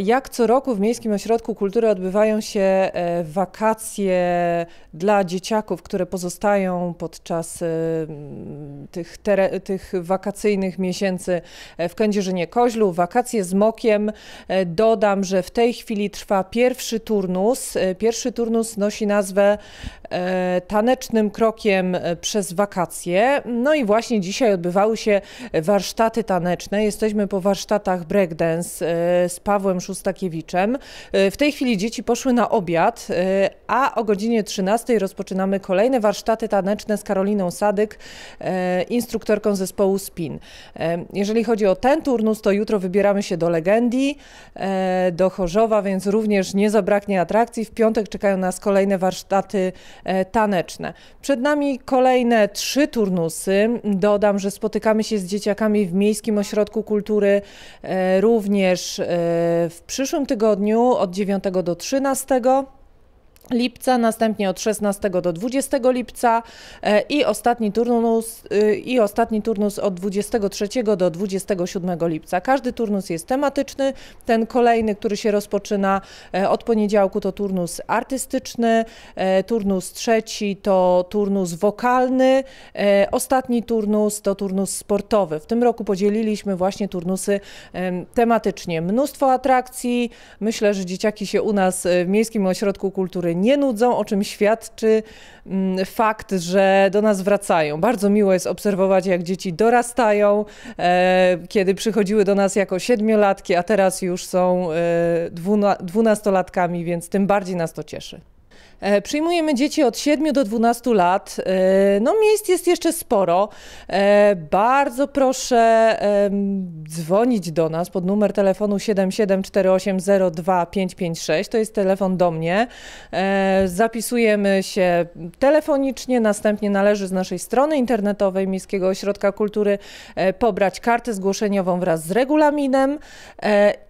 Jak co roku w Miejskim Ośrodku Kultury odbywają się e, wakacje dla dzieciaków, które pozostają podczas e, tych, tych wakacyjnych miesięcy e, w Kędzierzynie Koźlu. Wakacje z Mokiem. Dodam, że w tej chwili trwa pierwszy turnus. Pierwszy turnus nosi nazwę E, tanecznym krokiem e, przez wakacje. No i właśnie dzisiaj odbywały się warsztaty taneczne. Jesteśmy po warsztatach breakdance e, z Pawłem Szustakiewiczem. W tej chwili dzieci poszły na obiad, a o godzinie 13 rozpoczynamy kolejne warsztaty taneczne z Karoliną Sadyk, instruktorką zespołu Spin. Jeżeli chodzi o ten turnus, to jutro wybieramy się do Legendii, do Chorzowa, więc również nie zabraknie atrakcji. W piątek czekają nas kolejne warsztaty E, taneczne. Przed nami kolejne trzy turnusy. Dodam, że spotykamy się z dzieciakami w Miejskim Ośrodku Kultury e, również e, w przyszłym tygodniu od 9 do 13 lipca, następnie od 16 do 20 lipca e, i ostatni turnus, y, i ostatni turnus od 23 do 27 lipca. Każdy turnus jest tematyczny. Ten kolejny, który się rozpoczyna e, od poniedziałku to turnus artystyczny, e, turnus trzeci to turnus wokalny, ostatni turnus to turnus sportowy. W tym roku podzieliliśmy właśnie turnusy tematycznie. Mnóstwo atrakcji. Myślę, że dzieciaki się u nas w Miejskim Ośrodku Kultury nie nudzą, o czym świadczy mm, fakt, że do nas wracają. Bardzo miło jest obserwować, jak dzieci dorastają, e, kiedy przychodziły do nas jako siedmiolatki, a teraz już są e, dwunastolatkami, więc tym bardziej nas to cieszy. E, przyjmujemy dzieci od 7 do 12 lat. E, no, miejsc jest jeszcze sporo. E, bardzo proszę dzwonić do nas pod numer telefonu 774802556. To jest telefon do mnie. Zapisujemy się telefonicznie, następnie należy z naszej strony internetowej Miejskiego Ośrodka Kultury pobrać kartę zgłoszeniową wraz z regulaminem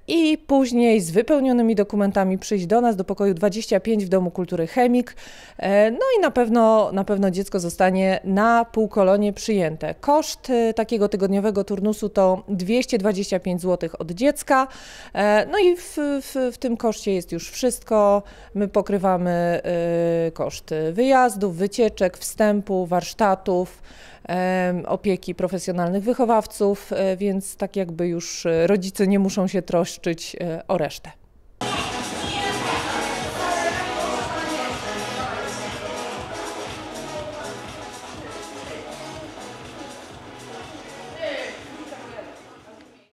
i później z wypełnionymi dokumentami przyjść do nas do pokoju 25 w Domu Kultury Chemik. E, no i na pewno, na pewno dziecko zostanie na półkolonie przyjęte. Koszt e, takiego tygodniowego turnusu to 225 zł od dziecka. E, no i w, w, w tym koszcie jest już wszystko. My pokrywamy koszty wyjazdów, wycieczek, wstępu, warsztatów opieki profesjonalnych wychowawców, więc tak jakby już rodzice nie muszą się troszczyć troszczyć e, o resztę.